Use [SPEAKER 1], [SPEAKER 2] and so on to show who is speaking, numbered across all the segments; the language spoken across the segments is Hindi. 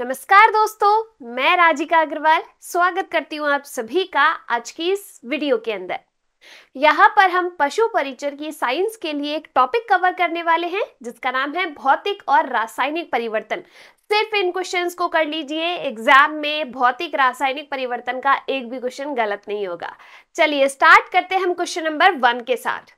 [SPEAKER 1] नमस्कार दोस्तों मैं राजिका अग्रवाल स्वागत करती हूँ आप सभी का आज की इस वीडियो के अंदर यहाँ पर हम पशु परिचर की साइंस के लिए एक टॉपिक कवर करने वाले हैं जिसका नाम है भौतिक और रासायनिक परिवर्तन सिर्फ इन क्वेश्चंस को कर लीजिए एग्जाम में भौतिक रासायनिक परिवर्तन का एक भी क्वेश्चन गलत नहीं होगा चलिए स्टार्ट करते हैं हम क्वेश्चन नंबर वन के साथ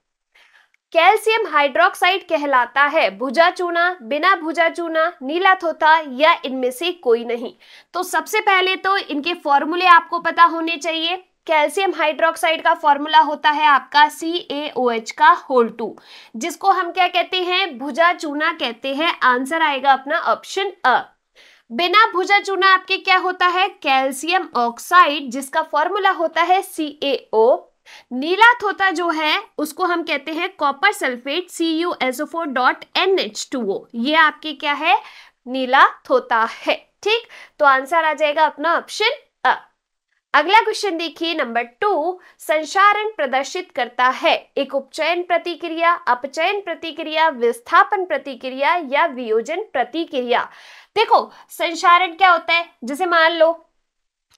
[SPEAKER 1] कैल्शियम हाइड्रोक्साइड कहलाता है भुजा चूना बिना भुजा चूना नीला थोथा या इनमें से कोई नहीं तो सबसे पहले तो इनके फॉर्मूले आपको पता होने चाहिए कैल्शियम हाइड्रोक्साइड का फॉर्मूला होता है आपका सी ए ओ एच का होल टू जिसको हम क्या कहते हैं भुजा चूना कहते हैं आंसर आएगा अपना ऑप्शन अ बिना भुजा चूना आपके क्या होता है कैल्शियम ऑक्साइड जिसका फॉर्मूला होता है सी ए ओ नीला थोता जो है उसको हम कहते हैं copper sulphate C U SO four dot N H two O ये आपके क्या है नीला थोता है ठीक तो आंसर आ जाएगा अपना ऑप्शन अ अगला क्वेश्चन देखिए नंबर टू संसारण प्रदर्शित करता है एक उपचयन प्रतिक्रिया अपचयन प्रतिक्रिया विस्थापन प्रतिक्रिया या वियोजन प्रतिक्रिया देखो संसारण क्या होता है जैसे मान लो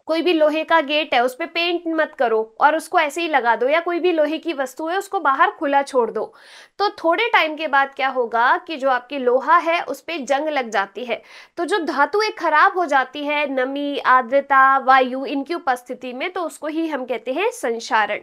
[SPEAKER 1] कोई भी लोहे का गेट है उस पर पेंट मत करो और उसको ऐसे ही लगा दो या कोई भी लोहे की वस्तु है उसको बाहर खुला छोड़ दो तो थोड़े टाइम के बाद क्या होगा कि जो आपकी लोहा है उस पर जंग लग जाती है तो जो धातु एक खराब हो जाती है नमी आर्द्रता वायु इनकी उपस्थिति में तो उसको ही हम कहते हैं संसारण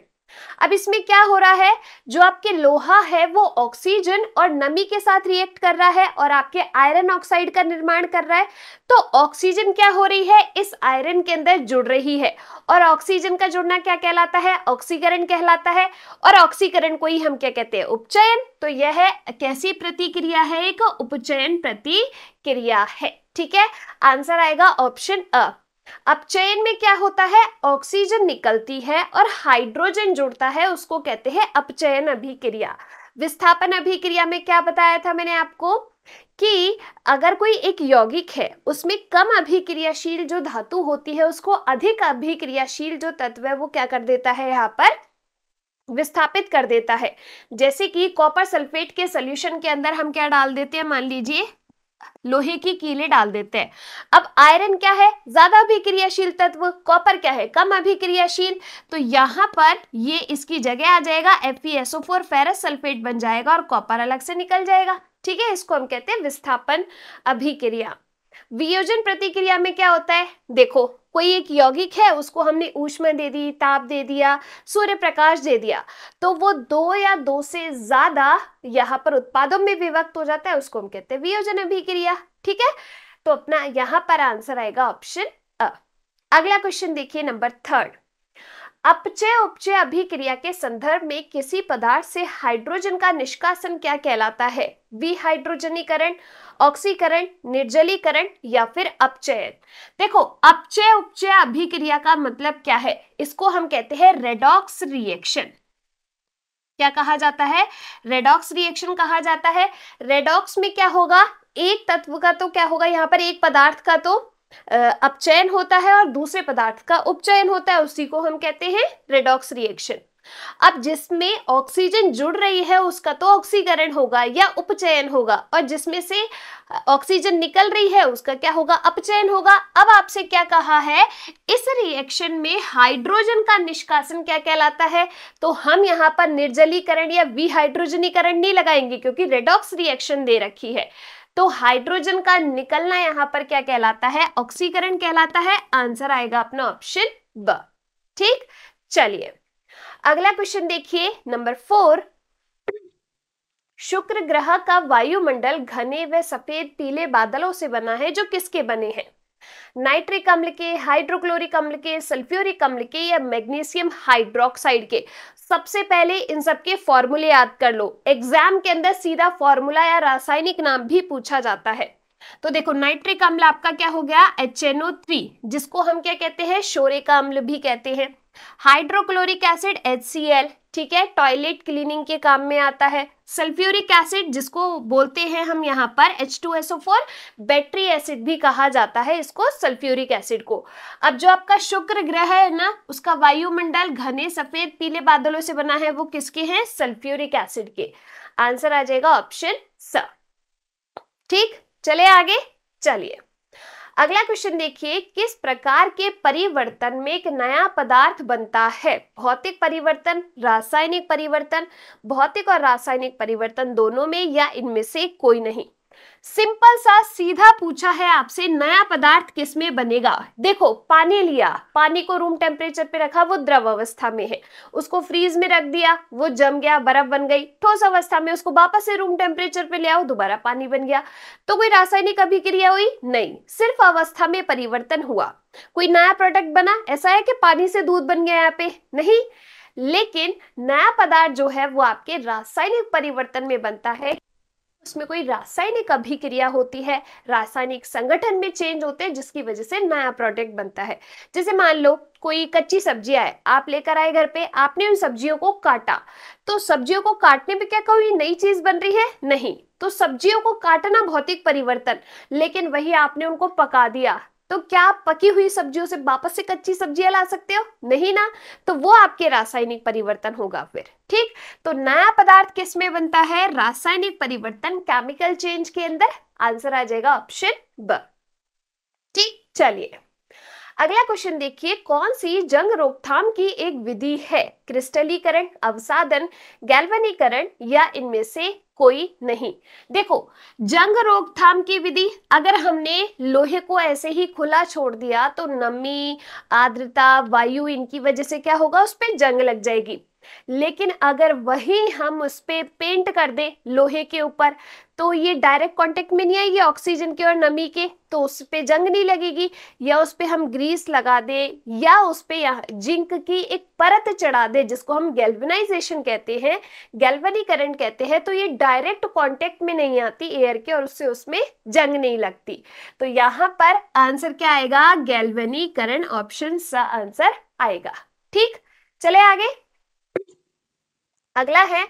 [SPEAKER 1] अब इसमें क्या हो रहा है जो आपके लोहा है वो ऑक्सीजन और नमी के साथ रिएक्ट कर रहा है और आपके आयरन ऑक्साइड का निर्माण कर रहा है तो ऑक्सीजन क्या हो रही है इस आयरन के अंदर जुड़ रही है और ऑक्सीजन का जुड़ना क्या कहलाता है ऑक्सीकरण कहलाता है और ऑक्सीकरण को ही हम क्या कहते हैं उपचयन तो यह है कैसी प्रतिक्रिया है एक उपचयन प्रतिक्रिया है ठीक है आंसर आएगा ऑप्शन अ अब चेन में क्या होता है ऑक्सीजन निकलती है और हाइड्रोजन जुड़ता है उसको कहते हैं अपचयन अभिक्रिया विस्थापन अभिक्रिया में क्या बताया था मैंने आपको कि अगर कोई एक यौगिक है उसमें कम अभिक्रियाशील जो धातु होती है उसको अधिक अभिक्रियाशील जो तत्व है वो क्या कर देता है यहाँ पर विस्थापित कर देता है जैसे कि कॉपर सल्फेट के सोल्यूशन के अंदर हम क्या डाल देते हैं मान लीजिए लोहे की कीले डाल देते हैं अब आयरन क्या है ज्यादा भी क्रियाशील तत्व कॉपर क्या है कम अभिक्रियाशील तो यहां पर ये इसकी जगह आ जाएगा एफ फेरस सल्फेट बन जाएगा और कॉपर अलग से निकल जाएगा ठीक है इसको हम कहते हैं विस्थापन अभिक्रिया वियोजन प्रतिक्रिया में क्या होता है देखो कोई एक यौगिक है उसको हमने ऊष्मा दे दी ताप दे दिया सूर्य प्रकाश दे दिया तो वो दो या दो से ज्यादा यहाँ पर उत्पादों में विभक्त हो जाता है उसको हम कहते हैं वियोजन अभिक्रिया ठीक है तो अपना यहाँ पर आंसर आएगा ऑप्शन अ अगला क्वेश्चन देखिए नंबर थर्ड अपचय उपचय अभिक्रिया के संदर्भ में किसी पदार्थ से हाइड्रोजन का निष्कासन क्या कहलाता है विहाइड्रोजनीकरण ऑक्सीकरण निर्जलीकरण या फिर अपचयन देखो अपचय उपचय अभिक्रिया का मतलब क्या है इसको हम कहते हैं रेडॉक्स रिएक्शन क्या कहा जाता है रेडॉक्स रिएक्शन कहा जाता है रेडॉक्स में क्या होगा एक तत्व का तो क्या होगा यहाँ पर एक पदार्थ का तो अपचयन होता है और दूसरे पदार्थ का उपचयन होता है उसी को हम कहते हैं रेडॉक्स रिएक्शन अब जिसमें ऑक्सीजन जुड़ रही है उसका तो ऑक्सीकरण होगा या उपचयन होगा और जिसमें से ऑक्सीजन निकल रही है उसका क्या होगा अपचयन होगा अब आपसे क्या कहा है इस रिएक्शन में हाइड्रोजन का निष्कासन क्या कहलाता है तो हम यहाँ पर निर्जलीकरण या विहाइड्रोजनीकरण नहीं लगाएंगे क्योंकि रेडॉक्स रिएक्शन दे रखी है तो हाइड्रोजन का निकलना यहां पर क्या कहलाता है ऑक्सीकरण कहलाता है आंसर आएगा अपना ऑप्शन ब ठीक चलिए अगला क्वेश्चन देखिए नंबर फोर शुक्र ग्रह का वायुमंडल घने व सफेद पीले बादलों से बना है जो किसके बने हैं नाइट्रिक अम्ल के हाइड्रोक्लोरिक अम्ल के सल्फ्यूरिक अम्ल के या मैग्नीशियम हाइड्रोक्साइड के सबसे पहले इन सब के फॉर्मूले याद कर लो एग्जाम के अंदर सीधा फॉर्मूला या रासायनिक नाम भी पूछा जाता है तो देखो नाइट्रिक अम्ल आपका क्या हो गया एच जिसको हम क्या कहते हैं शोरे का अम्ल भी कहते हैं हाइड्रोक्लोरिक एसिड एच ठीक है टॉयलेट क्लीनिंग के काम में आता है सल्फ्यूरिक एसिड जिसको बोलते हैं हम यहाँ पर H2SO4 बैटरी एसिड भी कहा जाता है इसको सल्फ्यूरिक एसिड को अब जो आपका शुक्र ग्रह है ना उसका वायुमंडल घने सफेद पीले बादलों से बना है वो किसके हैं सल्फ्यूरिक एसिड के आंसर आ जाएगा ऑप्शन स ठीक चले आगे चलिए अगला क्वेश्चन देखिए किस प्रकार के परिवर्तन में एक नया पदार्थ बनता है भौतिक परिवर्तन रासायनिक परिवर्तन भौतिक और रासायनिक परिवर्तन दोनों में या इनमें से कोई नहीं सिंपल सा सीधा पूछा है आपसे नया पदार्थ किसमें बनेगा देखो पानी लिया पानी को रूम टेम्परेचर पे रखा वो द्रव अवस्था में है उसको फ्रीज में रख दिया वो जम गया बर्फ बन गई ठोस अवस्था में उसको वापस से रूम टेम्परेचर पे ले आओ दोबारा पानी बन गया तो कोई रासायनिक अभिक्रिया हुई नहीं सिर्फ अवस्था में परिवर्तन हुआ कोई नया प्रोडक्ट बना ऐसा है कि पानी से दूध बन गया यहाँ पे नहीं लेकिन नया पदार्थ जो है वो आपके रासायनिक परिवर्तन में बनता है उसमें कोई रासायनिक अभिक्रिया होती है रासायनिक संगठन में चेंज होते हैं जिसकी वजह से नया प्रोडक्ट बनता है जैसे मान लो कोई कच्ची सब्जी आए आप लेकर आए घर पे आपने उन सब्जियों को काटा तो सब्जियों को काटने में क्या कोई नई चीज बन रही है नहीं तो सब्जियों को काटना भौतिक परिवर्तन लेकिन वही आपने उनको पका दिया तो क्या आप पकी हुई सब्जियों से वापस से कच्ची सब्जियां ला सकते हो नहीं ना तो वो आपके रासायनिक परिवर्तन होगा फिर ठीक तो नया पदार्थ किसमें बनता है रासायनिक परिवर्तन केमिकल चेंज के अंदर आंसर आ जाएगा ऑप्शन ब ठीक चलिए अगला क्वेश्चन देखिए कौन सी जंग रोकथाम की एक विधि है क्रिस्टलीकरण अवसादन गैल्वनीकरण या इनमें से कोई नहीं देखो जंग रोकथाम की विधि अगर हमने लोहे को ऐसे ही खुला छोड़ दिया तो नमी आर्द्रता वायु इनकी वजह से क्या होगा उस पर जंग लग जाएगी लेकिन अगर वही हम उस पर पे पेंट कर दें लोहे के ऊपर तो ये डायरेक्ट कांटेक्ट में नहीं आएगी ऑक्सीजन के और नमी के तो उस पर जंग नहीं लगेगी या उस पर हम ग्रीस लगा दें या उस पर जिंक की एक परत चढ़ा दें जिसको हम गैल्वनाइजेशन कहते हैं गैल्वनीकरण कहते हैं तो ये डायरेक्ट कांटेक्ट में नहीं आती एयर के और उससे उसमें जंग नहीं लगती तो यहाँ पर आंसर क्या आएगा गैल्वनीकरण ऑप्शन सा आंसर आएगा ठीक चले आगे अगला है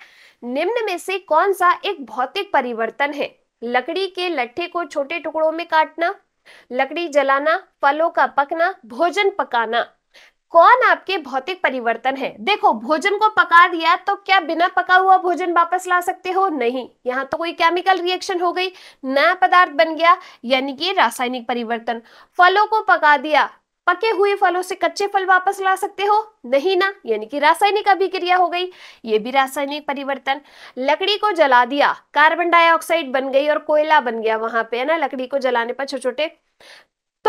[SPEAKER 1] निम्न में से कौन सा एक भौतिक परिवर्तन है लकड़ी के लट्ठे को छोटे टुकड़ों में काटना लकड़ी जलाना फलों का पकना भोजन पकाना कौन आपके भौतिक परिवर्तन है देखो भोजन को पका दिया तो क्या बिना पका हुआ भोजन वापस ला सकते हो नहीं यहाँ तो कोई केमिकल रिएक्शन हो गई नया पदार्थ बन गया यानी कि रासायनिक परिवर्तन फलों को पका दिया पके हुए फलों से कच्चे फल वापस ला सकते हो नहीं ना यानी कि रासायनिक अभिक्रिया हो गई ये भी रासायनिक परिवर्तन लकड़ी को जला दिया कार्बन डाइऑक्साइड बन गई और कोयला बन गया वहां पे है ना लकड़ी को जलाने पर छोटे छोटे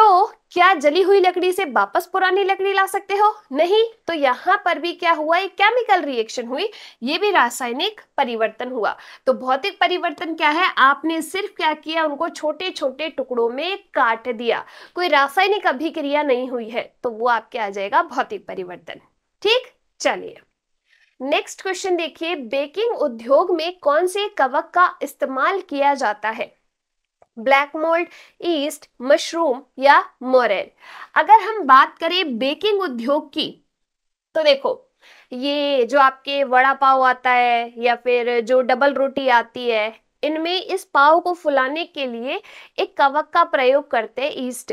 [SPEAKER 1] तो क्या जली हुई लकड़ी से वापस पुरानी लकड़ी ला सकते हो नहीं तो यहाँ पर भी क्या हुआ एक केमिकल रिएक्शन हुई ये भी रासायनिक परिवर्तन हुआ तो भौतिक परिवर्तन क्या है आपने सिर्फ क्या किया उनको छोटे छोटे टुकड़ों में काट दिया कोई रासायनिक अभिक्रिया नहीं हुई है तो वो आपके आ जाएगा भौतिक परिवर्तन ठीक चलिए नेक्स्ट क्वेश्चन देखिए बेकिंग उद्योग में कौन से कवक का इस्तेमाल किया जाता है ब्लैक मोल्ड ईस्ट मशरूम या मोरेल अगर हम बात करें बेकिंग उद्योग की तो देखो ये जो आपके वड़ा पाव आता है या फिर जो डबल रोटी आती है इनमें इस पाव को फुलाने के लिए एक कवक का प्रयोग करते हैं ईस्ट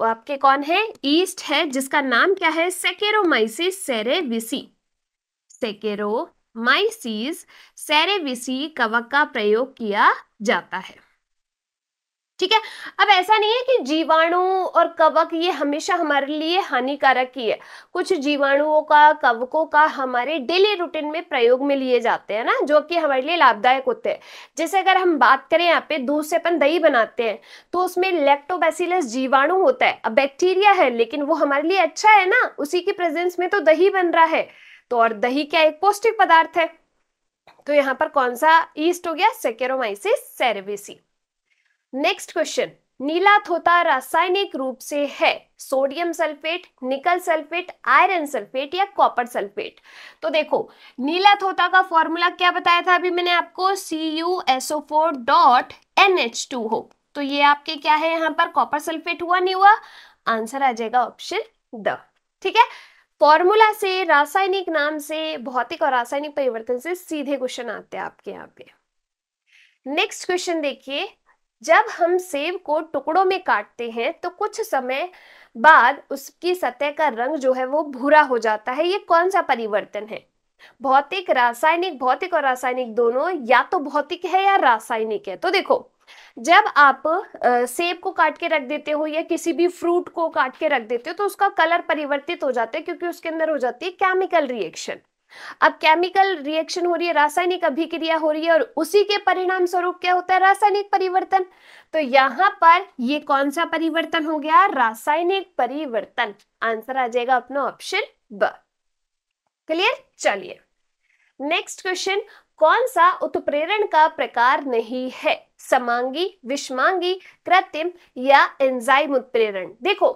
[SPEAKER 1] वो आपके कौन है ईस्ट है जिसका नाम क्या है सेकेरोमाइसिस सेरेविसी सेकेरोमाइसिस सेरेविसी कवक का प्रयोग किया जाता है ठीक है अब ऐसा नहीं है कि जीवाणु और कवक ये हमेशा हमारे लिए हानिकारक ही है कुछ जीवाणुओं का कवकों का हमारे डेली रूटीन में प्रयोग में लिए जाते हैं ना जो कि हमारे लिए लाभदायक होते हैं जैसे अगर हम बात करें यहाँ पे दूध से अपन दही बनाते हैं तो उसमें लेक्टोबैसिलस जीवाणु होता है अब बैक्टीरिया है लेकिन वो हमारे लिए अच्छा है ना उसी के प्रेजेंस में तो दही बन रहा है तो और दही क्या एक पौष्टिक पदार्थ है तो यहाँ पर कौन सा ईस्ट हो गया सेकेरोमाइसिस सेरेविसी नेक्स्ट क्वेश्चन नीला थोता रासायनिक रूप से है sodium sulphate nickel sulphate iron sulphate या कॉपर सल्फेट तो देखो नीला थोता का फॉर्मूला क्या बताया था अभी मैंने आपको C U SO four dot N H two हो तो ये आपके क्या है यहाँ पर कॉपर सल्फेट हुआ नहीं हुआ आंसर आ जाएगा ऑप्शन द ठीक है फॉर्मूला से रासायनिक नाम से भौतिक और रासायनिक परिवर्तन से सीधे क्वेश्चन आते हैं आपके यहाँ पे नेक्स्ट क्वेश्चन देखिए जब हम सेब को टुकड़ों में काटते हैं तो कुछ समय बाद उसकी सतह का रंग जो है वो भूरा हो जाता है ये कौन सा परिवर्तन है भौतिक रासायनिक भौतिक और रासायनिक दोनों या तो भौतिक है या रासायनिक है तो देखो जब आप सेब को काट के रख देते हो या किसी भी फ्रूट को काट के रख देते हो तो उसका कलर परिवर्तित हो जाता है क्योंकि उसके अंदर हो जाती है केमिकल रिएक्शन अब केमिकल रिएक्शन हो रही है रासायनिक अभिक्रिया हो रही है और उसी के परिणाम स्वरूप क्या होता है रासायनिक परिवर्तन तो यहाँ पर ये कौन सा परिवर्तन हो गया रासायनिक परिवर्तन आंसर आ जाएगा अपना ऑप्शन ब क्लियर चलिए नेक्स्ट क्वेश्चन कौन सा उत्प्रेरण का प्रकार नहीं है समांगी विषमांगी कृत्रिम या एंजाइम उत्प्रेरण देखो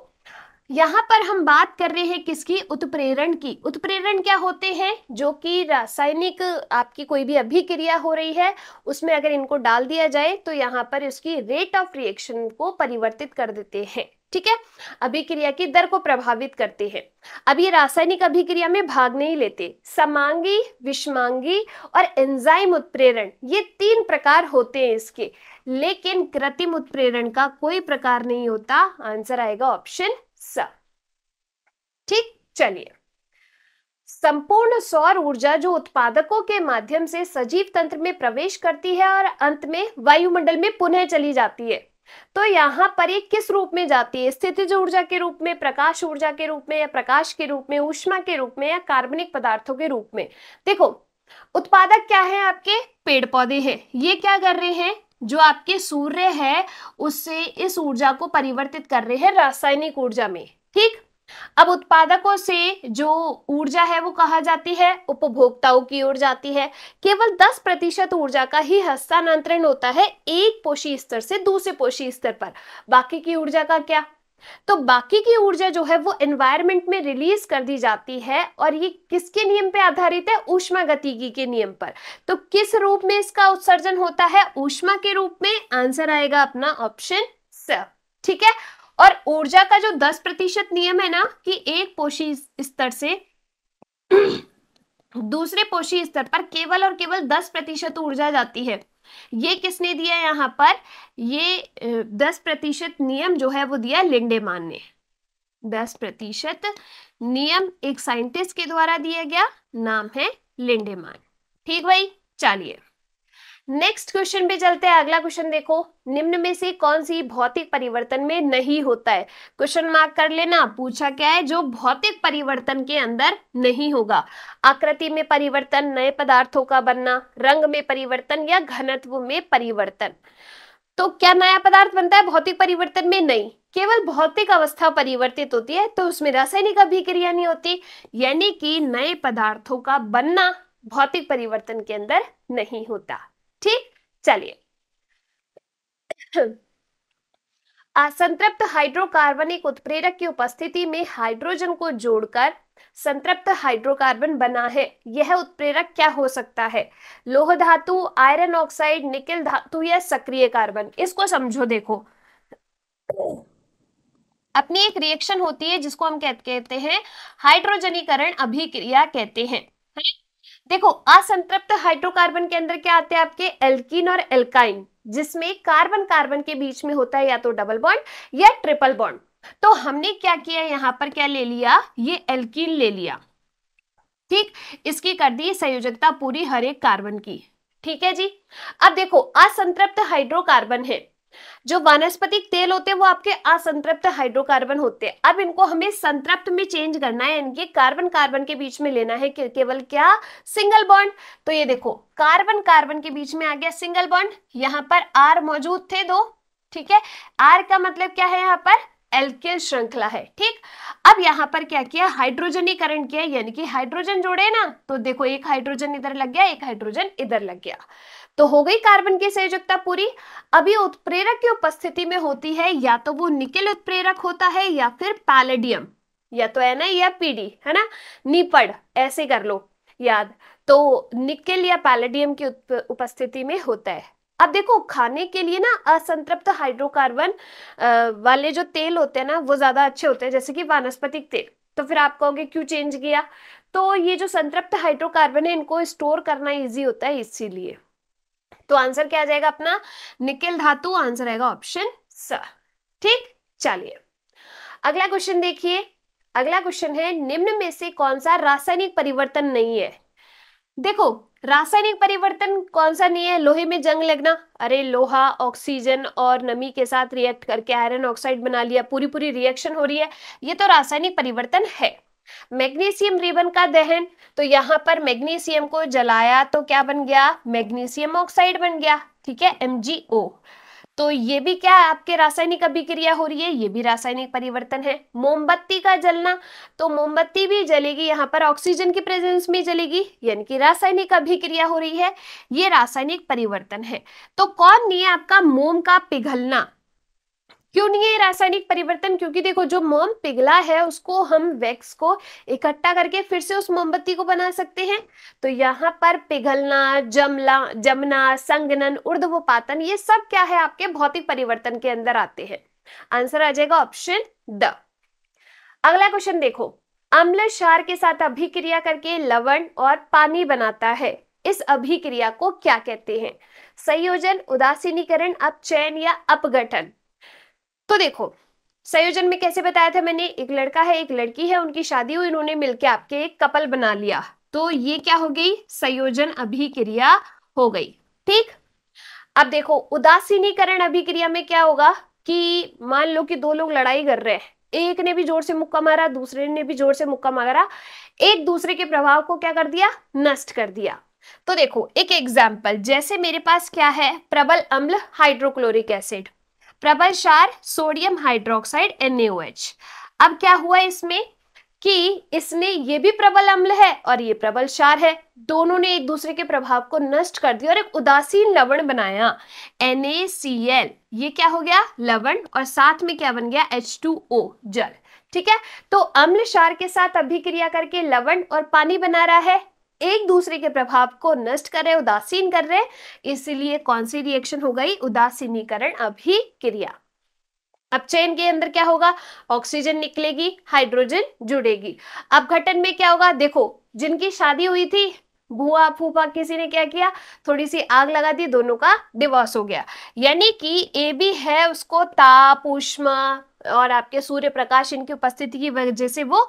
[SPEAKER 1] यहाँ पर हम बात कर रहे हैं किसकी उत्प्रेरण की उत्प्रेरण क्या होते हैं जो कि रासायनिक आपकी कोई भी अभिक्रिया हो रही है उसमें अगर इनको डाल दिया जाए तो यहाँ पर इसकी रेट ऑफ रिएक्शन को परिवर्तित कर देते हैं ठीक है अभिक्रिया की दर को प्रभावित करते हैं अब ये रासायनिक अभिक्रिया में भाग नहीं लेते समांगी विषमांगी और एंजाइम उत्प्रेरण ये तीन प्रकार होते हैं इसके लेकिन कृत्रिम उत्प्रेरण का कोई प्रकार नहीं होता आंसर आएगा ऑप्शन ठीक चलिए संपूर्ण सौर ऊर्जा जो उत्पादकों के माध्यम से सजीव तंत्र में प्रवेश करती है और अंत में वायुमंडल में पुनः चली जाती है तो यहाँ पर ये किस रूप में जाती है स्थितिज ऊर्जा के रूप में प्रकाश ऊर्जा के रूप में या प्रकाश के रूप में ऊष्मा के रूप में या कार्बनिक पदार्थों के रूप में देखो उत्पादक क्या है आपके पेड़ पौधे हैं ये क्या कर रहे हैं जो आपके सूर्य है उससे इस ऊर्जा को परिवर्तित कर रहे हैं रासायनिक ऊर्जा में ठीक अब उत्पादकों से जो ऊर्जा है वो कहा जाती है उपभोक्ताओं की ओर जाती है केवल 10 प्रतिशत ऊर्जा का ही हस्तांतरण होता है एक पोषी स्तर से दूसरे पोषी स्तर पर बाकी की ऊर्जा का क्या तो बाकी की ऊर्जा जो है वो एनवायरमेंट में रिलीज कर दी जाती है और ये किसके नियम पे आधारित है ऊष्मा गतिकी के नियम पर तो किस रूप में इसका उत्सर्जन होता है ऊष्मा के रूप में आंसर आएगा अपना ऑप्शन स ठीक है और ऊर्जा का जो दस प्रतिशत नियम है ना कि एक पोषी स्तर से दूसरे पोषी स्तर पर केवल और केवल दस प्रतिशत ऊर्जा जाती है ये किसने दिया यहाँ पर ये दस प्रतिशत नियम जो है वो दिया लिंडेमान ने दस प्रतिशत नियम एक साइंटिस्ट के द्वारा दिया गया नाम है लिंडेमान ठीक भाई चलिए नेक्स्ट क्वेश्चन पे चलते हैं अगला क्वेश्चन देखो निम्न में से कौन सी भौतिक परिवर्तन में नहीं होता है क्वेश्चन मार्क कर लेना पूछा क्या है जो भौतिक परिवर्तन के अंदर नहीं होगा आकृति में परिवर्तन नए पदार्थों का बनना रंग में परिवर्तन या घनत्व में परिवर्तन तो क्या नया पदार्थ बनता है भौतिक परिवर्तन में नहीं केवल भौतिक अवस्था परिवर्तित होती है तो उसमें रासायनिक अभिक्रिया नहीं होती यानी कि नए पदार्थों का बनना भौतिक परिवर्तन के अंदर नहीं होता ठीक चलिए असंतृप्त हाइड्रोकार्बन एक उत्प्रेरक की उपस्थिति में हाइड्रोजन को जोड़कर संतृप्त हाइड्रोकार्बन बना है यह उत्प्रेरक क्या हो सकता है लोह धातु आयरन ऑक्साइड निकिल धातु या सक्रिय कार्बन इसको समझो देखो अपनी एक रिएक्शन होती है जिसको हम कहते हैं हाइड्रोजनीकरण अभिक्रिया कहते हैं है? देखो असंतृप्त हाइड्रोकार्बन के अंदर क्या आते हैं आपके एल्किन और एल्काइन जिसमें कार्बन कार्बन के बीच में होता है या तो डबल बॉन्ड या ट्रिपल बॉन्ड तो हमने क्या किया यहां पर क्या ले लिया ये एल्किन ले लिया ठीक इसकी कर दी संयोजकता पूरी हर एक कार्बन की ठीक है जी अब देखो असंतृप्त हाइड्रोकार्बन है जो वनस्पतिक तेल होते हैं वो आपके असंतृप्त हाइड्रोकार्बन होते हैं अब इनको हमें संतृप्त में चेंज करना है इनके कार्बन कार्बन के बीच में लेना है केवल क्या सिंगल बॉन्ड तो ये देखो कार्बन कार्बन के बीच में आ गया सिंगल बॉन्ड यहाँ पर आर मौजूद थे दो ठीक है आर का मतलब क्या है यहाँ पर एल्किल श्रृंखला है ठीक अब यहाँ पर क्या किया हाइड्रोजनीकरण किया यानी कि हाइड्रोजन जोड़े ना तो देखो एक हाइड्रोजन इधर लग गया एक हाइड्रोजन इधर लग गया तो हो गई कार्बन की संयोजकता पूरी अभी उत्प्रेरक की उपस्थिति में होती है या तो वो निकल उत्प्रेरक होता है या फिर पैलेडियम या तो एन या पीडी है ना निपड़ ऐसे कर लो याद तो निकल या पैलेडियम की उपस्थिति में होता है अब देखो खाने के लिए ना असंतृप्त हाइड्रोकार्बन वाले जो तेल होते हैं ना वो ज्यादा अच्छे होते हैं जैसे कि वानस्पतिक तेल तो फिर आप कहोगे क्यों चेंज किया तो ये जो संतृप्त हाइड्रोकार्बन है इनको स्टोर करना इजी होता है इसीलिए तो आंसर क्या आ जाएगा अपना निकल धातु आंसर आएगा ऑप्शन स ठीक चलिए अगला क्वेश्चन देखिए अगला क्वेश्चन है निम्न में से कौन सा रासायनिक परिवर्तन नहीं है देखो रासायनिक परिवर्तन कौन सा नहीं है लोहे में जंग लगना अरे लोहा ऑक्सीजन और नमी के साथ रिएक्ट करके आयरन ऑक्साइड बना लिया पूरी पूरी रिएक्शन हो रही है ये तो रासायनिक परिवर्तन है मैग्नीशियम रिबन का दहन तो यहाँ पर मैग्नीशियम को जलाया तो क्या बन गया मैग्नीशियम ऑक्साइड बन गया ठीक है MgO तो ये भी क्या है आपके रासायनिक अभिक्रिया हो रही है ये भी रासायनिक परिवर्तन है मोमबत्ती का जलना तो मोमबत्ती भी जलेगी यहाँ पर ऑक्सीजन की प्रेजेंस में जलेगी यानी कि रासायनिक अभिक्रिया हो रही है ये रासायनिक परिवर्तन है तो कौन नहीं है आपका मोम का पिघलना क्यों नहीं है रासायनिक परिवर्तन क्योंकि देखो जो मोम पिघला है उसको हम वैक्स को इकट्ठा करके फिर से उस मोमबत्ती को बना सकते हैं तो यहाँ पर पिघलना जमला जमना संगनन उर्ध्वपातन ये सब क्या है आपके भौतिक परिवर्तन के अंदर आते हैं आंसर आ जाएगा ऑप्शन द अगला क्वेश्चन देखो अम्ल क्षार के साथ अभिक्रिया करके लवण और पानी बनाता है इस अभिक्रिया को क्या कहते हैं संयोजन उदासीनीकरण अपचयन या अपगठन तो देखो संयोजन में कैसे बताया था मैंने एक लड़का है एक लड़की है उनकी शादी हुई इन्होंने मिलकर आपके एक कपल बना लिया तो ये क्या हो गई संयोजन अभिक्रिया हो गई ठीक अब देखो उदासीनीकरण अभिक्रिया में क्या होगा कि मान लो कि दो लोग लड़ाई कर रहे हैं एक ने भी जोर से मुक्का मारा दूसरे ने भी जोर से मुक्का मारा एक दूसरे के प्रभाव को क्या कर दिया नष्ट कर दिया तो देखो एक एग्जाम्पल जैसे मेरे पास क्या है प्रबल अम्ल हाइड्रोक्लोरिक एसिड प्रबल क्षार सोडियम हाइड्रोक्साइड एनएओएच अब क्या हुआ इसमें कि इसने ये भी प्रबल अम्ल है और ये प्रबल क्षार है दोनों ने एक दूसरे के प्रभाव को नष्ट कर दिया और एक उदासीन लवण बनाया NaCl ये क्या हो गया लवण और साथ में क्या बन गया H2O जल ठीक है तो अम्ल क्षार के साथ अभिक्रिया करके लवण और पानी बना रहा है एक दूसरे के प्रभाव को नष्ट कर रहे उदासीन कर रहे इसलिए कौन सी रिएक्शन हो गई उदासीनीकरण अभी क्रिया अब चेन के अंदर क्या होगा ऑक्सीजन निकलेगी हाइड्रोजन जुड़ेगी अब घटन में क्या होगा देखो जिनकी शादी हुई थी भूआ फूफा किसी ने क्या किया थोड़ी सी आग लगा दी दोनों का डिवोर्स हो गया यानी कि ए बी है उसको ताप उष्मा और आपके सूर्य प्रकाश इनकी उपस्थिति की वजह से वो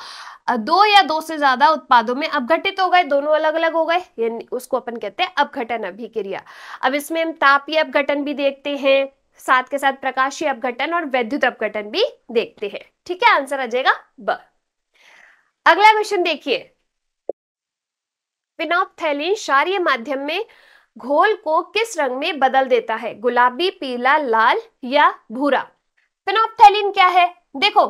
[SPEAKER 1] दो या दो से ज्यादा उत्पादों में अपघटित हो गए दोनों अलग अलग हो गए उसको अपन कहते हैं अपघटन अभिक्रिया अब इसमें हम तापीय अपघटन भी देखते हैं साथ के साथ प्रकाशीय अपघटन और वैद्युत अपघटन भी देखते हैं ठीक है आंसर आ जाएगा ब अगला क्वेश्चन देखिए फिनोपथैलिन क्षारीय माध्यम में घोल को किस रंग में बदल देता है गुलाबी पीला लाल या भूरा फिनोप्थेलिन क्या है देखो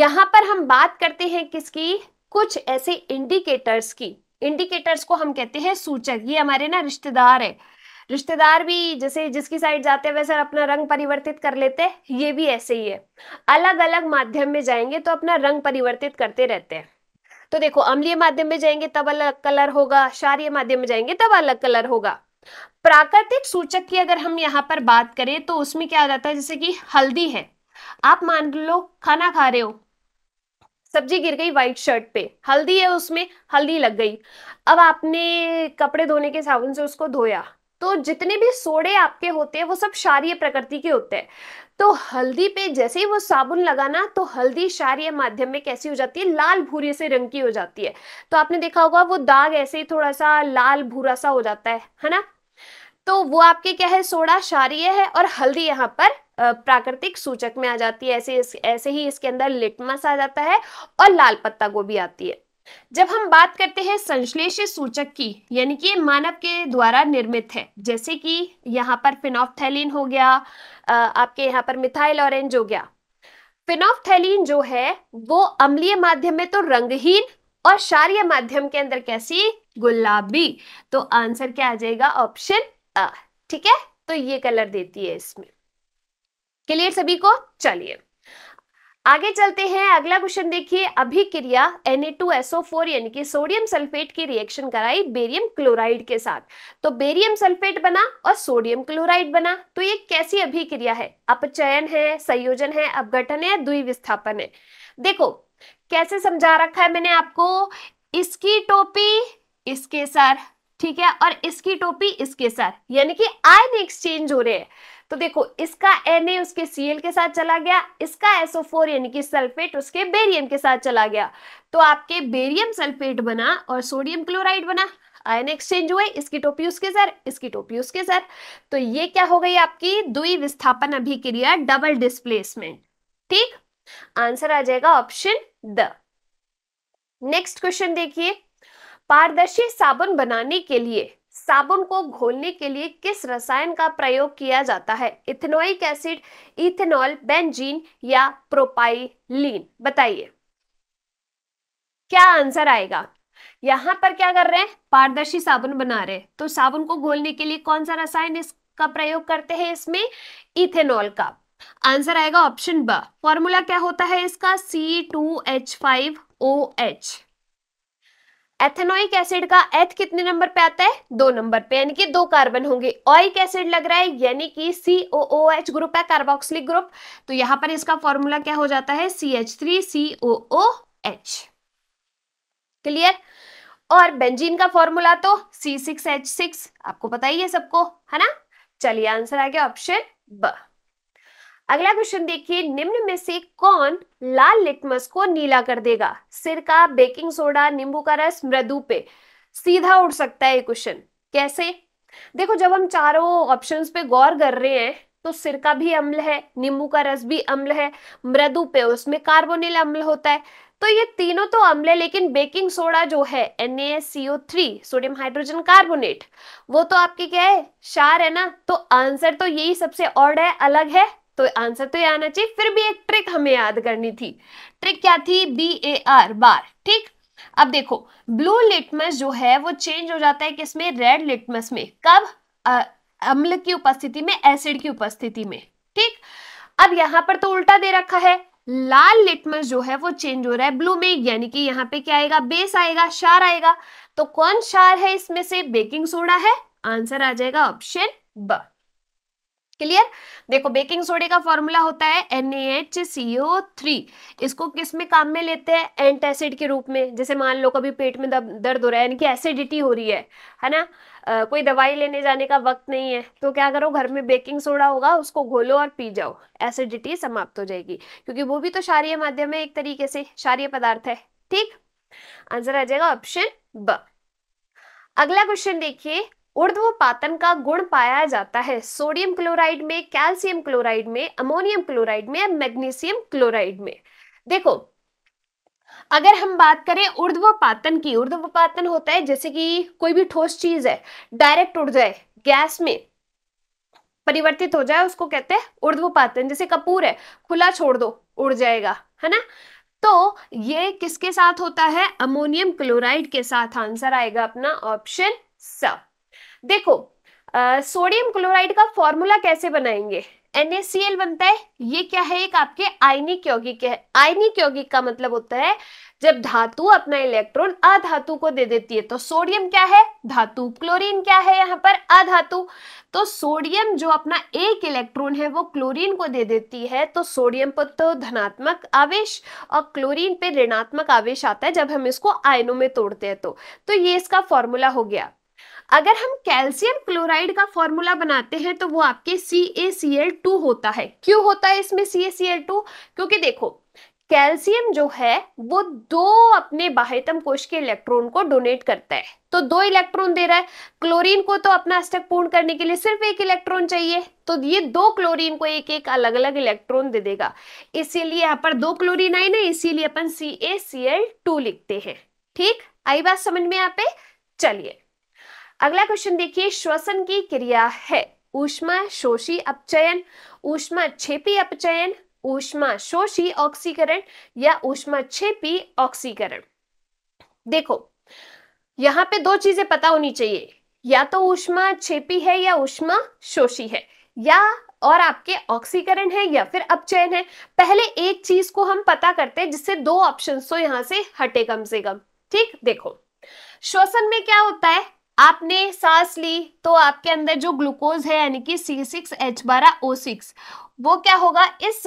[SPEAKER 1] यहाँ पर हम बात करते हैं किसकी कुछ ऐसे इंडिकेटर्स की इंडिकेटर्स को हम कहते हैं सूचक ये हमारे ना रिश्तेदार है रिश्तेदार भी जैसे जिसकी साइड जाते हैं वैसे अपना रंग परिवर्तित कर लेते हैं ये भी ऐसे ही है अलग अलग माध्यम में जाएंगे तो अपना रंग परिवर्तित करते रहते हैं तो देखो अम्लीय माध्यम में जाएंगे तब अलग कलर होगा क्षारीय माध्यम में जाएंगे तब अलग कलर होगा प्राकृतिक सूचक की अगर हम यहाँ पर बात करें तो उसमें क्या आ जाता है जैसे कि हल्दी है आप मान लो खाना खा रहे हो सब्जी गिर गई व्हाइट शर्ट पे हल्दी है उसमें हल्दी लग गई अब आपने कपड़े धोने के साबुन से उसको धोया तो जितने भी सोडे आपके होते हैं वो सब क्षारिय प्रकृति के होते हैं तो हल्दी पे जैसे ही वो साबुन लगाना तो हल्दी क्षारिय माध्यम में कैसी हो जाती है लाल भूरे से रंग की हो जाती है तो आपने देखा होगा वो दाग ऐसे ही थोड़ा सा लाल भूरा सा हो जाता है है ना तो वो आपके क्या है सोडा क्षारिय है और हल्दी यहाँ पर प्राकृतिक सूचक में आ जाती है ऐसे ऐसे ही इसके अंदर लिटमस आ जाता है और लाल पत्ता गोभी आती है जब हम बात करते हैं संश्लेष सूचक की यानी कि मानव के द्वारा निर्मित है जैसे कि यहाँ पर फिनोफ्थैलिन हो गया आपके यहाँ पर मिथाइल ऑरेंज हो गया फिनोफ्थैलिन जो है वो अम्लीय माध्यम में तो रंगहीन और क्षारिय माध्यम के अंदर कैसी गुलाबी तो आंसर क्या आ जाएगा ऑप्शन अ ठीक है तो ये कलर देती है इसमें क्लियर सभी को चलिए आगे चलते हैं अगला क्वेश्चन देखिए अभिक्रिया Na2SO4 यानी कि सोडियम सल्फेट की रिएक्शन कराई बेरियम क्लोराइड के साथ तो बेरियम सल्फेट बना और सोडियम क्लोराइड बना तो ये कैसी अभिक्रिया है अपचयन है संयोजन है अपघटन है द्विविस्थापन है देखो कैसे समझा रखा है मैंने आपको इसकी टोपी इसके सर ठीक है और इसकी टोपी इसके सर यानी कि आयन एक्सचेंज हो रहे हैं तो देखो इसका एन उसके सीएल के साथ चला गया इसका एसओ यानी कि सल्फेट उसके बेरियम के साथ चला गया तो आपके बेरियम सल्फेट बना और सोडियम क्लोराइड बना आयन एक्सचेंज हुए इसकी टोपी उसके सर इसकी टोपी उसके सर तो ये क्या हो गई आपकी दुई विस्थापन अभिक्रिया डबल डिस्प्लेसमेंट ठीक आंसर आ जाएगा ऑप्शन द नेक्स्ट क्वेश्चन देखिए पारदर्शी साबुन बनाने के लिए साबुन को घोलने के लिए किस रसायन का प्रयोग किया जाता है इथेनोइक एसिड इथेनॉल बेंजीन या प्रोपाइलीन बताइए क्या आंसर आएगा यहां पर क्या कर रहे हैं पारदर्शी साबुन बना रहे तो साबुन को घोलने के लिए कौन सा रसायन इसका प्रयोग करते हैं इसमें इथेनॉल का आंसर आएगा ऑप्शन ब फॉर्मूला क्या होता है इसका C two H five O H ethanoic acid का एथ कितने नंबर पे आता है दो नंबर पे यानी कि दो कार्बन होंगे ऑइक एसिड लग रहा है यानी कि C O O H group है कार्बोक्सिलिक ग्रुप तो यहाँ पर इसका फॉर्मूला क्या हो जाता है C H three C O O H clear और बेंजीन का फॉर्मूला तो सी सिक्स एच सिक्स आपको पता ही है सबको है ना चलिए आंसर आ गया ऑप्शन ब अगला क्वेश्चन देखिए निम्न में से कौन लाल लिटमस को नीला कर देगा सिरका बेकिंग सोडा नींबू का रस मृदु पे सीधा उड़ सकता है ये क्वेश्चन कैसे देखो जब हम चारों ऑप्शंस पे गौर कर रहे हैं तो सिरका भी अम्ल है नींबू का रस भी अम्ल है मृदु पे उसमें कार्बोनिल अम्ल होता है तो ये तीनों तो अम्ल है लेकिन बेकिंग सोडा जो है एन सोडियम हाइड्रोजन कार्बोनेट वो तो आपके क्या है शार है ना तो आंसर तो यही सबसे ऑर्ड है अलग है तो आंसर तो ये आना चाहिए फिर भी एक ट्रिक हमें याद करनी थी ट्रिक क्या थी बी ए आर बार ठीक अब देखो ब्लू लिटमस जो है वो चेंज हो जाता है किसमें रेड लिटमस में कब आ, अम्ल की उपस्थिति में एसिड की उपस्थिति में ठीक अब यहां पर तो उल्टा दे रखा है लाल लिटमस जो है वो चेंज हो रहा है ब्लू में यानी कि यहाँ पे क्या आएगा बेस आएगा शार आएगा तो कौन शार है इसमें से बेकिंग सोडा है आंसर आ जाएगा ऑप्शन ब क्लियर देखो बेकिंग सोडे का फॉर्मूला होता है एन इसको किस में काम में लेते हैं एंट एसिड के रूप में जैसे मान लो कभी पेट में दर्द हो रहा है यानी कि एसिडिटी हो रही है है ना आ, कोई दवाई लेने जाने का वक्त नहीं है तो क्या करो घर में बेकिंग सोडा होगा उसको घोलो और पी जाओ एसिडिटी समाप्त हो जाएगी क्योंकि वो भी तो क्षारिय माध्यम है एक तरीके से क्षारिय पदार्थ है ठीक आंसर आ जाएगा ऑप्शन ब अगला क्वेश्चन देखिए उर्ध्व पातन का गुण पाया जाता है सोडियम क्लोराइड में कैल्शियम क्लोराइड में अमोनियम क्लोराइड में मैग्नीशियम क्लोराइड में देखो अगर हम बात करें पातन की पातन होता है जैसे कि कोई भी ठोस चीज है डायरेक्ट उड़ जाए गैस में परिवर्तित हो जाए उसको कहते हैं पातन जैसे कपूर है खुला छोड़ दो उड़ जाएगा है ना तो ये किसके साथ होता है अमोनियम क्लोराइड के साथ आंसर आएगा अपना ऑप्शन स देखो सोडियम क्लोराइड का फॉर्मूला कैसे बनाएंगे NaCl बनता है ये क्या है एक आपके आयनिक यौगिक है आयनिक यौगिक का मतलब होता है जब धातु अपना इलेक्ट्रॉन अधातु को दे देती है तो सोडियम क्या है धातु क्लोरीन क्या है यहाँ पर अधातु तो सोडियम जो अपना एक इलेक्ट्रॉन है वो क्लोरीन को दे देती है तो सोडियम पर तो धनात्मक आवेश और क्लोरीन पे ऋणात्मक आवेश आता है जब हम इसको आयनों में तोड़ते हैं तो, तो ये इसका फॉर्मूला हो गया अगर हम कैल्शियम क्लोराइड का फॉर्मूला बनाते हैं तो वो आपके सी ए सी एल टू होता है क्यों होता है इसमें सी ए सी एल टू क्योंकि देखो कैल्शियम जो है वो दो अपने बाह्यतम कोश के इलेक्ट्रॉन को डोनेट करता है तो दो इलेक्ट्रॉन दे रहा है क्लोरीन को तो अपना अष्टक पूर्ण करने के लिए सिर्फ एक इलेक्ट्रॉन चाहिए तो ये दो क्लोरीन को एक एक अलग अलग इलेक्ट्रॉन दे देगा इसीलिए यहाँ पर दो क्लोरीन आए ना इसीलिए अपन सी ए सी एल टू लिखते हैं ठीक आई बात समझ में यहाँ पे चलिए अगला क्वेश्चन देखिए श्वसन की क्रिया है ऊष्मा शोषी अपचयन ऊष्मा छेपी अपचयन ऊष्मा शोषी ऑक्सीकरण या ऊष्मा छेपी ऑक्सीकरण देखो यहां पे दो चीजें पता होनी चाहिए या तो ऊष्मा छेपी है या ऊष्मा शोषी है या और आपके ऑक्सीकरण है या फिर अपचयन है पहले एक चीज को हम पता करते हैं जिससे दो ऑप्शन तो यहां से हटे कम से कम ठीक देखो श्वसन में क्या होता है आपने सांस ली तो आपके अंदर जो ग्लूकोज है यानी कि सी सिक्स एच बारह ओ सिक्स वो क्या होगा इस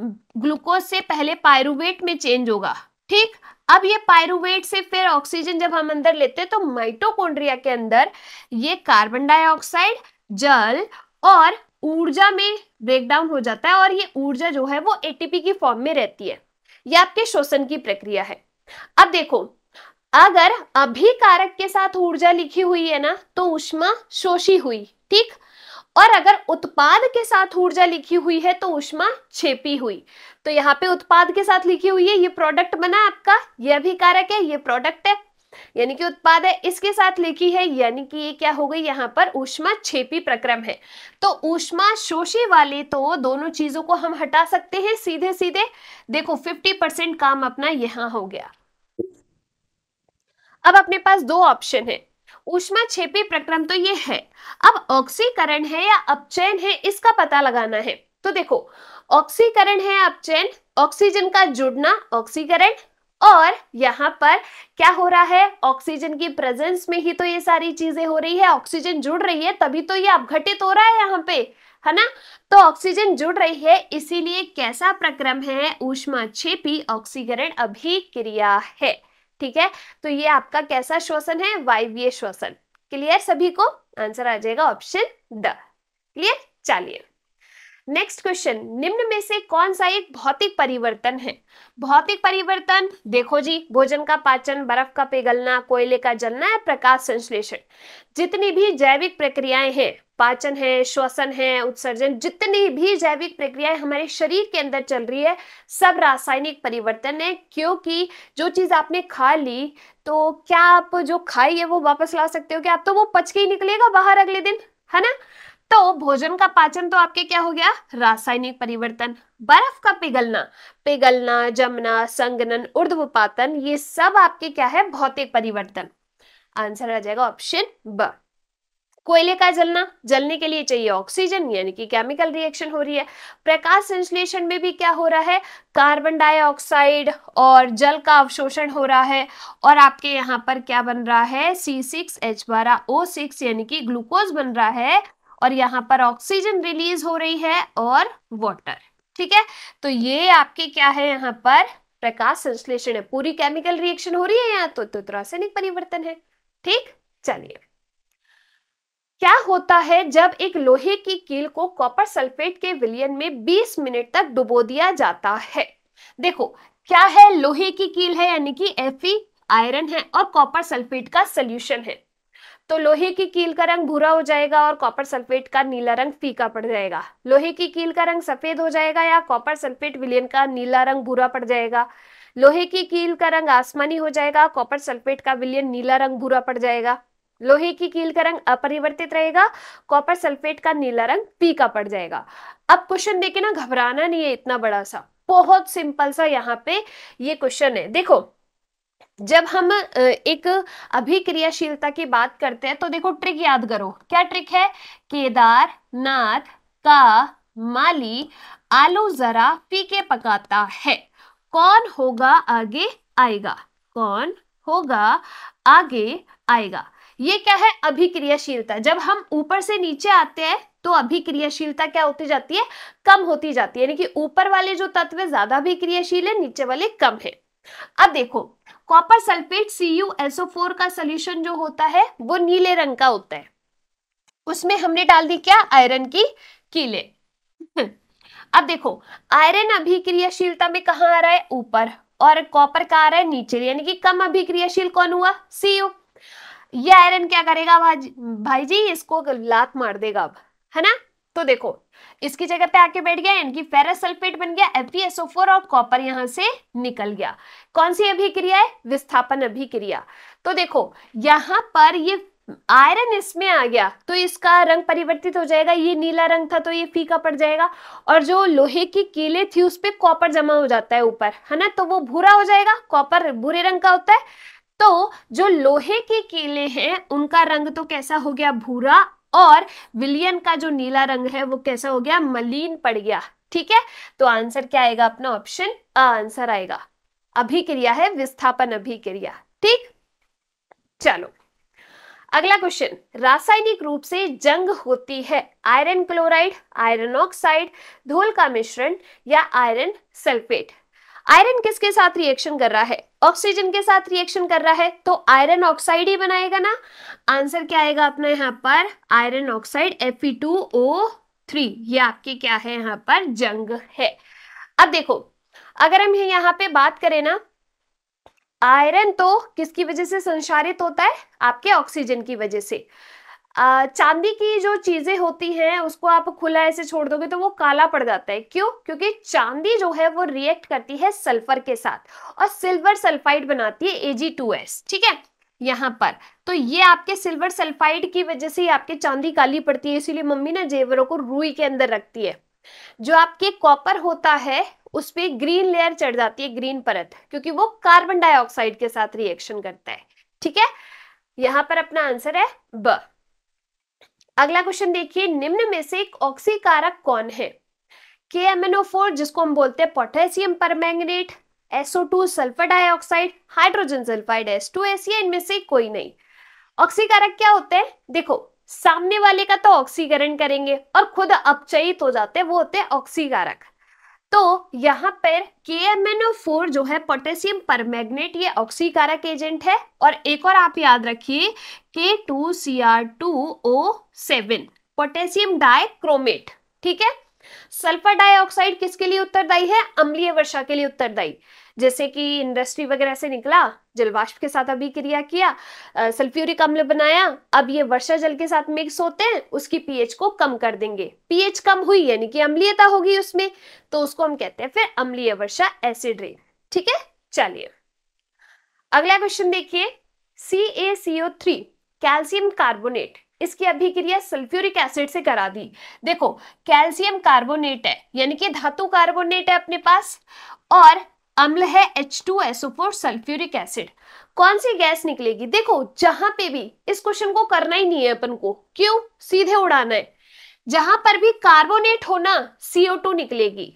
[SPEAKER 1] ग्लूकोज से पहले पायरुवेट में चेंज होगा ठीक अब ये पायरुवेट से फिर ऑक्सीजन जब हम अंदर लेते हैं तो माइटोकॉन्ड्रिया के अंदर ये कार्बन डाइऑक्साइड जल और ऊर्जा में ब्रेकडाउन हो जाता है और ये ऊर्जा जो है वो एटीपी की फॉर्म में रहती है ये आपके श्वसन की प्रक्रिया है अब देखो अगर अभिकारक के साथ ऊर्जा लिखी हुई है ना तो उष्मा शोषी हुई ठीक और अगर उत्पाद के साथ ऊर्जा लिखी हुई है तो उष्मा छेपी हुई तो यहाँ पे उत्पाद के साथ लिखी हुई है ये प्रोडक्ट बना आपका ये अभिकारक है ये प्रोडक्ट है यानी कि उत्पाद है इसके साथ लिखी है यानी कि ये क्या हो गई यहाँ पर ऊष्मा छेपी प्रक्रम है तो ऊष्मा शोषी वाले तो दोनों चीजों को हम हटा सकते हैं सीधे सीधे देखो 50 परसेंट काम अपना यहाँ हो गया अब अपने पास दो ऑप्शन है ऊष्मा छेपी प्रक्रम तो ये है अब ऑक्सीकरण है या अपचयन है इसका पता लगाना है तो देखो ऑक्सीकरण है अपचयन ऑक्सीजन का जुड़ना ऑक्सीकरण और यहाँ पर क्या हो रहा है ऑक्सीजन की प्रेजेंस में ही तो ये सारी चीजें हो रही है ऑक्सीजन जुड़ रही है तभी तो ये अपघटित हो रहा है यहाँ पे है ना तो ऑक्सीजन जुड़ रही है इसीलिए कैसा प्रक्रम है ऊष्मा छेपी ऑक्सीकरण अभिक्रिया है ठीक है तो ये आपका कैसा श्वसन है वायवीय श्वसन क्लियर सभी को आंसर आ जाएगा ऑप्शन द क्लियर चलिए नेक्स्ट क्वेश्चन निम्न में से कौन सा एक भौतिक परिवर्तन है भौतिक परिवर्तन देखो जी भोजन का पाचन बर्फ का पिघलना कोयले का जलना या प्रकाश संश्लेषण जितनी भी जैविक प्रक्रियाएं हैं पाचन है श्वसन है उत्सर्जन जितनी भी जैविक प्रक्रियाएं हमारे शरीर के अंदर चल रही है सब रासायनिक परिवर्तन है क्योंकि जो चीज आपने खा ली तो क्या आप जो खाई है वो वापस ला सकते हो क्या आप तो वो पच के ही निकलेगा बाहर अगले दिन है ना तो भोजन का पाचन तो आपके क्या हो गया रासायनिक परिवर्तन बर्फ का पिघलना पिघलना जमना संगनन उर्ध्वपातन ये सब आपके क्या है भौतिक परिवर्तन आंसर आ जाएगा ऑप्शन ब कोयले का जलना जलने के लिए चाहिए ऑक्सीजन यानी कि केमिकल रिएक्शन हो रही है प्रकाश संश्लेषण में भी क्या हो रहा है कार्बन डाइऑक्साइड और जल का अवशोषण हो रहा है और आपके यहाँ पर क्या बन रहा है सी सिक्स एच बारह ओ सिक्स यानी कि ग्लूकोज बन रहा है और यहाँ पर ऑक्सीजन रिलीज हो रही है और वॉटर ठीक है तो ये आपके क्या है यहाँ पर प्रकाश संश्लेषण है पूरी केमिकल रिएक्शन हो रही है यहाँ तो, तो रासायनिक परिवर्तन है ठीक चलिए क्या होता है जब एक लोहे की कील को कॉपर सल्फेट के विलियन में 20 मिनट तक डुबो दिया जाता है देखो क्या है लोहे की कील है यानी कि एफी आयरन है और कॉपर सल्फेट का सोल्यूशन है तो लोहे की कील का रंग भूरा हो जाएगा और कॉपर सल्फेट का नीला रंग फीका पड़ जाएगा लोहे की कील का रंग सफेद हो जाएगा या कॉपर सल्फेट विलियन का नीला रंग भूरा पड़ जाएगा लोहे की कील का रंग आसमानी हो जाएगा कॉपर सल्फेट का विलियन नीला रंग भूरा पड़ जाएगा लोहे की कील का रंग अपरिवर्तित रहेगा कॉपर सल्फेट का नीला रंग पीका पड़ जाएगा अब क्वेश्चन देखे ना घबराना नहीं है इतना बड़ा सा बहुत सिंपल सा यहाँ पे ये क्वेश्चन है देखो जब हम एक अभिक्रियाशीलता की बात करते हैं तो देखो ट्रिक याद करो क्या ट्रिक है केदारनाथ का माली आलू जरा पी के पकाता है कौन होगा आगे आएगा कौन होगा आगे आएगा ये क्या है अभिक्रियाशीलता जब हम ऊपर से नीचे आते हैं तो अभिक्रियाशीलता क्या होती जाती है कम होती जाती है यानी कि ऊपर वाले जो तत्व ज्यादा अभिक्रियाशील है नीचे वाले कम है अब देखो कॉपर सल्फेट CuSO4 का सोल्यूशन जो होता है वो नीले रंग का होता है उसमें हमने डाल दी क्या आयरन की कीले अब देखो आयरन अभिक्रियाशीलता में कहा आ रहा है ऊपर और कॉपर का आ रहा है नीचे यानी कि कम अभिक्रियाशील कौन हुआ सीयू ये आयरन क्या करेगा भाई जी इसको लात मार देगा अब है ना तो देखो इसकी जगह पे आके बैठ गया यानी कि फेरस सल्फेट बन गया FeSO4 और कॉपर यहां से निकल गया कौन सी अभिक्रिया है विस्थापन अभिक्रिया तो देखो यहां पर ये आयरन इसमें आ गया तो इसका रंग परिवर्तित हो जाएगा ये नीला रंग था तो ये फीका पड़ जाएगा और जो लोहे की केले थी उस पर कॉपर जमा हो जाता है ऊपर है ना तो वो भूरा हो जाएगा कॉपर भूरे रंग का होता है तो जो लोहे के केले हैं उनका रंग तो कैसा हो गया भूरा और विलियन का जो नीला रंग है वो कैसा हो गया मलिन पड़ गया ठीक है तो आंसर क्या आएगा अपना ऑप्शन आंसर आएगा अभिक्रिया है विस्थापन अभिक्रिया ठीक चलो अगला क्वेश्चन रासायनिक रूप से जंग होती है आयरन क्लोराइड आयरन ऑक्साइड धूल का मिश्रण या आयरन सल्फेट आयरन किसके साथ रिएक्शन कर रहा है ऑक्सीजन के साथ रिएक्शन कर रहा है तो आयरन ऑक्साइड ही बनाएगा ना आंसर क्या आएगा अपना यहाँ पर आयरन ऑक्साइड थ्री e ये आपके क्या है यहाँ पर जंग है अब देखो अगर हम यहाँ पे बात करें ना आयरन तो किसकी वजह से संसारित होता है आपके ऑक्सीजन की वजह से चांदी की जो चीजें होती हैं उसको आप खुला ऐसे छोड़ दोगे तो वो काला पड़ जाता है क्यों क्योंकि चांदी जो है वो रिएक्ट करती है सल्फर के साथ और सिल्वर सल्फाइड बनाती है एजी ठीक है यहाँ पर तो ये आपके सिल्वर सल्फाइड की वजह से आपके चांदी काली पड़ती है इसीलिए मम्मी ना जेवरों को रूई के अंदर रखती है जो आपके कॉपर होता है उस पर ग्रीन लेयर चढ़ जाती है ग्रीन परत क्योंकि वो कार्बन डाइऑक्साइड के साथ रिएक्शन करता है ठीक है यहाँ पर अपना आंसर है ब अगला क्वेश्चन देखिए निम्न में से एक ऑक्सीकारक कौन है के जिसको हम बोलते हैं potassium SO two sulphur dioxide hydrogen sulphide S two या इनमें से कोई नहीं ऑक्सीकारक क्या होते हैं देखो सामने वाले का तो ऑक्सीकरण करेंगे और खुद अपचयित हो जाते हैं वो होते हैं ऑक्सीकारक तो यहाँ पर के एम एन ओ फोर जो है पोटेशियम पर मैग्नेट ये ऑक्सीकारक एजेंट है और एक और आप याद रखिए K two C R two O seven potassium dichromate ठीक है सल्फर डाइऑक्साइड किसके लिए उत्तरदायी है अम्लीय वर्षा के लिए उत्तरदायी जैसे कि इंडस्ट्री वगैरह से निकला जलवाष्प के साथ अभिक्रिया किया सल्फ्यूरिक अम्ल बनाया अब ये वर्षा जल के साथ मिक्स होते हैं उसकी पीएच को कम कर देंगे पीएच कम हुई यानी कि अम्लीयता होगी उसमें तो उसको हम कहते हैं फिर अम्लीय वर्षा एसिड रेन ठीक है चलिए अगला क्वेश्चन देखिए C A C O three calcium carbonate इसकी अभिक्रिया सल्फ्यूरिक एसिड से करा दी देखो कैल्शियम कार्बोनेट है यानी कि धातु कार्बोनेट है अपने पास और अम्ल है H two SO four sulphuric acid कौन सी गैस निकलेगी देखो जहां पे भी इस क्वेश्चन को करना ही नहीं है अपन को क्यों सीधे उड़ाना है जहां पर भी कार्बोनेट हो ना सीओ टू निकलेगी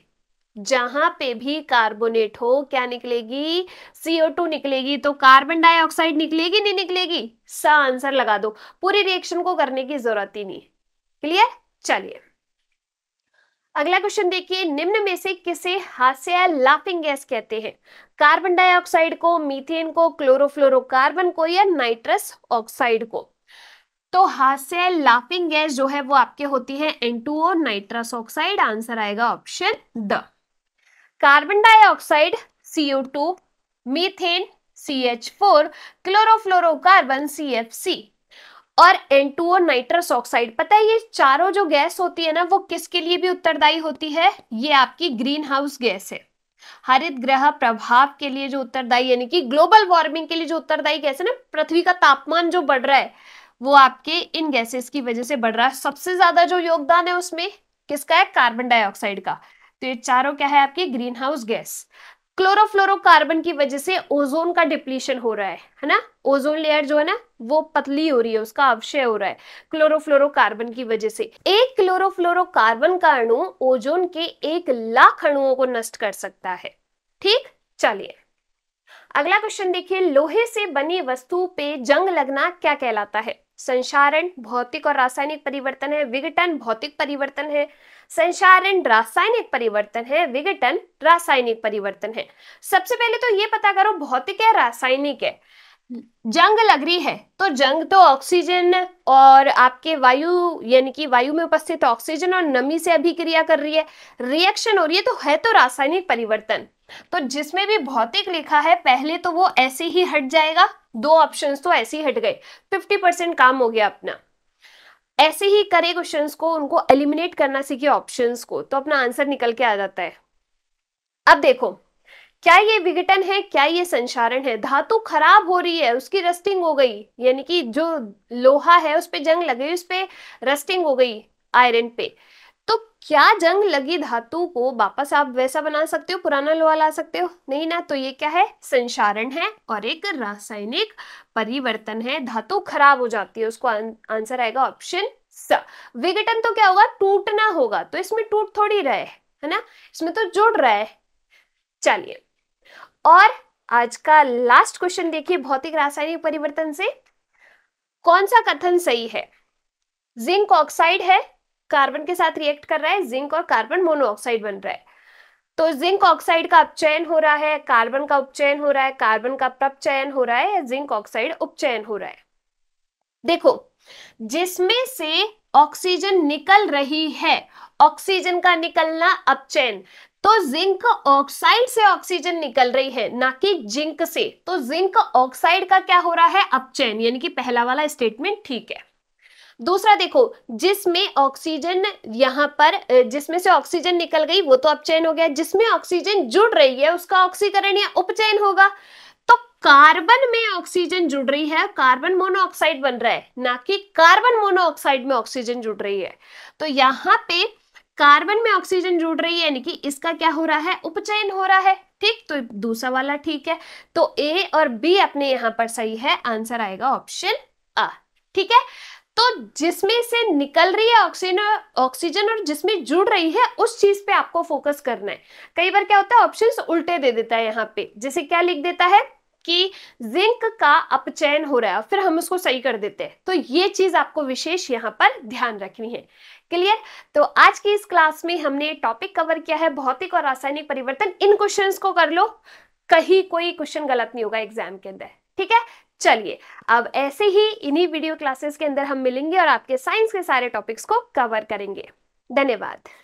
[SPEAKER 1] जहां पे भी कार्बोनेट हो क्या निकलेगी सीओ टू निकलेगी तो कार्बन डाइऑक्साइड निकलेगी नहीं निकलेगी सा आंसर लगा दो पूरी रिएक्शन को करने की जरूरत ही नहीं क्लियर चलिए अगला क्वेश्चन देखिए निम्न में से किसे हास्य लाफिंग गैस कहते हैं कार्बन डाइऑक्साइड को मीथेन को क्लोरोफ्लोरोकार्बन को या नाइट्रस ऑक्साइड को तो हास्य लाफिंग गैस जो है वो आपके होती है N two O nitrous oxide answer आएगा ऑप्शन द carbon dioxide CO two methane C H four chlorofluorocarbon C F C और N two O nitrous oxide पता है ये चारों जो गैस होती है ना वो किसके लिए भी उत्तरदायी होती है ये आपकी ग्रीन हाउस गैस है हरित ग्रह प्रभाव के लिए जो उत्तरदायी यानी कि ग्लोबल वार्मिंग के लिए जो उत्तरदायी गैस है ना पृथ्वी का तापमान जो बढ़ रहा है वो आपके इन गैसेस की वजह से बढ़ रहा है सबसे ज्यादा जो योगदान है उसमें किसका है कार्बन डाइऑक्साइड का तो ये चारों क्या है आपकी ग्रीन हाउस गैस क्लोरोफ्लोरोकार्बन की वजह से ओजोन का डिप्लीशन हो रहा है है ना ओजोन लेयर जो है ना वो पतली हो रही है उसका अवशय हो रहा है क्लोरोफ्लोरोकार्बन की वजह से एक क्लोरोफ्लोरोकार्बन का अणु ओजोन के एक लाख अणुओं को नष्ट कर सकता है ठीक चलिए अगला क्वेश्चन देखिए लोहे से बनी वस्तु पे जंग लगना क्या कहलाता है संसारण भौतिक और रासायनिक परिवर्तन है विघटन भौतिक परिवर्तन है संसारण रासायनिक परिवर्तन है विघटन रासायनिक परिवर्तन है सबसे पहले तो ये पता करो भौतिक है रासायनिक है जंग लग रही है तो जंग तो ऑक्सीजन और आपके वायु यानी कि वायु में उपस्थित ऑक्सीजन और नमी से अभिक्रिया कर रही है रिएक्शन हो रही है तो है तो रासायनिक परिवर्तन तो जिसमें भी भौतिक लिखा है पहले तो वो ऐसे ही हट जाएगा दो ऑप्शन तो ऐसे ही हट गए फिफ्टी परसेंट काम हो गया अपना ऐसे ही करे क्वेश्चंस को उनको एलिमिनेट करना सीखे ऑप्शंस को तो अपना आंसर निकल के आ जाता है अब देखो क्या ये विघटन है क्या ये संसारण है धातु खराब हो रही है उसकी रस्टिंग हो गई यानी कि जो लोहा है उस पर जंग लगे उस पर रस्टिंग हो गई आयरन पे क्या जंग लगी धातु को वापस आप वैसा बना सकते हो पुराना लोहा ला सकते हो नहीं ना तो ये क्या है संसारण है और एक रासायनिक परिवर्तन है धातु खराब हो जाती है उसको आंसर आएगा ऑप्शन स विघटन तो क्या होगा टूटना होगा तो इसमें टूट थोड़ी रहे है ना इसमें तो जुड़ रहा है चलिए और आज का लास्ट क्वेश्चन देखिए भौतिक रासायनिक परिवर्तन से कौन सा कथन सही है जिंक ऑक्साइड है कार्बन के साथ रिएक्ट कर रहा है जिंक और कार्बन मोनोऑक्साइड बन रहा है तो जिंक ऑक्साइड का अपचयन हो रहा है कार्बन का उपचयन हो रहा है कार्बन का प्रपचयन हो रहा है या जिंक ऑक्साइड उपचयन हो रहा है देखो जिसमें से ऑक्सीजन निकल रही है ऑक्सीजन का निकलना अपचयन तो जिंक ऑक्साइड से ऑक्सीजन निकल रही है ना कि जिंक से तो जिंक ऑक्साइड का क्या हो रहा है अपचयन यानी कि पहला वाला स्टेटमेंट ठीक है दूसरा देखो जिसमें ऑक्सीजन यहाँ पर जिसमें से ऑक्सीजन निकल गई वो तो अपचयन हो गया जिसमें ऑक्सीजन जुड़ रही है उसका ऑक्सीकरण या उपचयन होगा तो कार्बन में ऑक्सीजन जुड़ रही है कार्बन मोनोऑक्साइड बन रहा है ना कि कार्बन मोनोऑक्साइड में ऑक्सीजन जुड़ रही है तो यहाँ पे कार्बन में ऑक्सीजन जुड़ रही है यानी कि इसका क्या हो रहा है उपचयन हो रहा है ठीक तो दूसरा वाला ठीक है तो ए और बी अपने यहां पर सही है आंसर आएगा ऑप्शन अ ठीक है तो जिसमें से निकल रही है ऑक्सीजन ऑक्सीजन और जिसमें जुड़ रही है उस चीज पे आपको फोकस करना है कई बार क्या होता है ऑप्शन उल्टे दे देता है यहाँ पे जैसे क्या लिख देता है कि जिंक का अपचयन हो रहा है फिर हम उसको सही कर देते हैं तो ये चीज आपको विशेष यहाँ पर ध्यान रखनी है क्लियर तो आज की इस क्लास में हमने टॉपिक कवर किया है भौतिक और रासायनिक परिवर्तन इन क्वेश्चंस को कर लो कहीं कोई क्वेश्चन गलत नहीं होगा एग्जाम के अंदर ठीक है चलिए अब ऐसे ही इन्हीं वीडियो क्लासेस के अंदर हम मिलेंगे और आपके साइंस के सारे टॉपिक्स को कवर करेंगे धन्यवाद